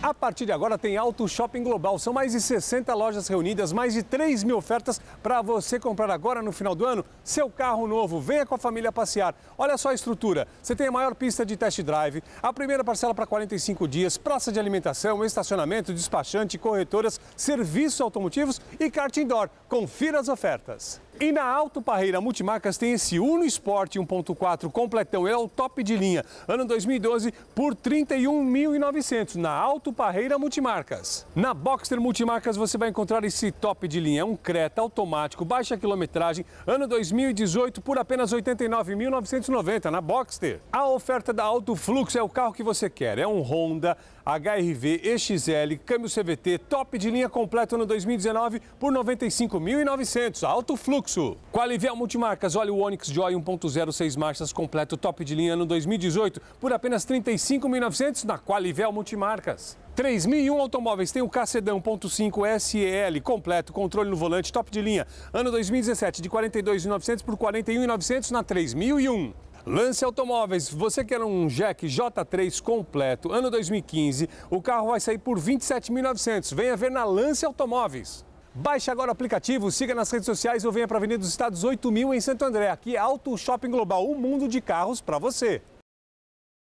A partir de agora tem Auto Shopping Global. São mais de 60 lojas reunidas, mais de 3 mil ofertas para você comprar agora no final do ano seu carro novo. Venha com a família passear. Olha só a estrutura. Você tem a maior pista de test drive, a primeira parcela para 45 dias, praça de alimentação, estacionamento, despachante, corretoras, serviços automotivos e kart indoor. Confira as ofertas. E na Alto Parreira Multimarcas tem esse Uno Sport 1.4 completão, ele é o top de linha, ano 2012 por 31.900 na Alto Parreira Multimarcas. Na Boxster Multimarcas você vai encontrar esse top de linha, é um Creta automático, baixa quilometragem, ano 2018 por apenas 89.990 na Boxster. A oferta da Alto Flux é o carro que você quer, é um Honda HRV EXL, câmbio CVT, top de linha completo ano 2019 por 95.900, Alto Flux fluxo. Multimarcas, olha o Onix Joy 1.0 6 marchas completo top de linha ano 2018 por apenas 35.900 na Qualivel Multimarcas. 3001 automóveis tem o KCD 1.5 SEL completo, controle no volante, top de linha. Ano 2017 de 42.900 por 41.900 na 3001. Lance Automóveis, você quer um Jack J3 completo, ano 2015, o carro vai sair por 27.900. Venha ver na Lance Automóveis. Baixe agora o aplicativo, siga nas redes sociais ou venha para a Avenida dos Estados 8000 em Santo André. Aqui é Auto Shopping Global, um mundo de carros para você.